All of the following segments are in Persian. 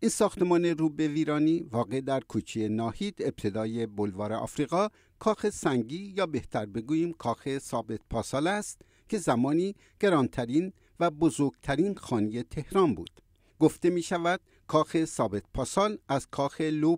این ساختمان رو به ویرانی واقع در کوچه ناهید ابتدای بلوار آفریقا کاخ سنگی یا بهتر بگوییم کاخ ثابت پاسال است که زمانی گرانترین و بزرگترین خانه تهران بود گفته می شود کاخ ثابت پاسان از کاخ لو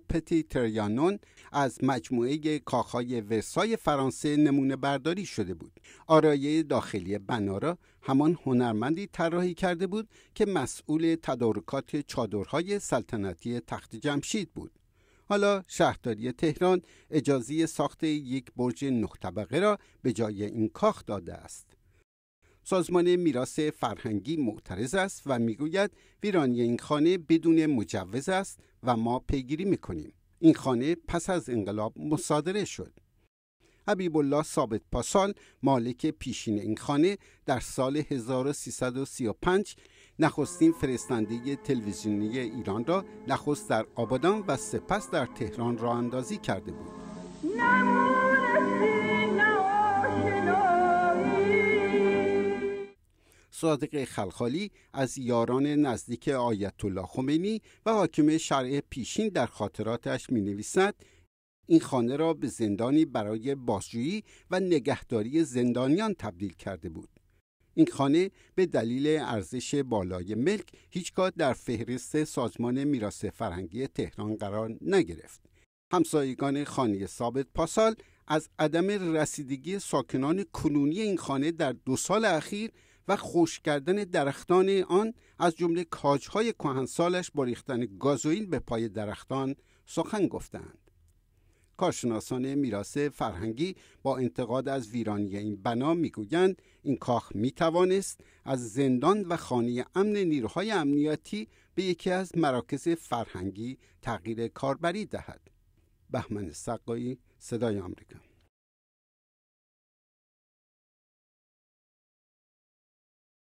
تریانون از مجموعه کاخهای ورسای فرانسه نمونه برداری شده بود. آرایه داخلی بنارا همان هنرمندی طراحی کرده بود که مسئول تدارکات چادرهای سلطنتی تخت جمشید بود. حالا شهرداری تهران اجازه ساخت یک برج نه طبقه را به جای این کاخ داده است. سازمان میراث فرهنگی معترض است و میگوید ویرانی این خانه بدون مجوز است و ما پیگیری میکنیم این خانه پس از انقلاب مصادره شد حبیب الله ثابت پاسال مالک پیشین این خانه در سال 1335 نخستین فرستنده تلویزیونی ایران را نخست در آبادان و سپس در تهران را اندازی کرده بود صادق خلخالی از یاران نزدیک آیت الله خمینی و حاکم شرع پیشین در خاطراتش می نویسد این خانه را به زندانی برای بازجویی و نگهداری زندانیان تبدیل کرده بود. این خانه به دلیل ارزش بالای ملک هیچگاه در فهرست سازمان میراث فرهنگی تهران قرار نگرفت. همسایگان خانه ثابت پاسال از عدم رسیدگی ساکنان کنونی این خانه در دو سال اخیر و خوش کردن درختان آن از جمله کاجهای کهنسالش با ریختن گازوئیل به پای درختان سخن گفتند کارشناسان میراث فرهنگی با انتقاد از ویرانی این بنا میگویند این کاخ میتوانست از زندان و خانه امن نیروهای امنیتی به یکی از مراکز فرهنگی تغییر کاربری دهد بهمن سقایی صدای آمریکا